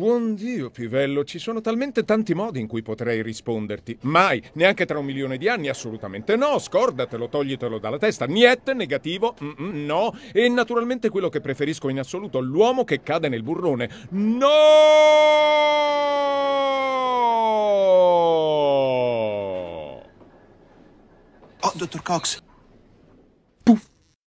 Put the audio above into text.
Buon Dio, Pivello, ci sono talmente tanti modi in cui potrei risponderti. Mai, neanche tra un milione di anni, assolutamente no. Scordatelo, toglitelo dalla testa. Niente, negativo, mm -mm, no. E naturalmente quello che preferisco in assoluto, l'uomo che cade nel burrone. No! Oh, dottor Cox,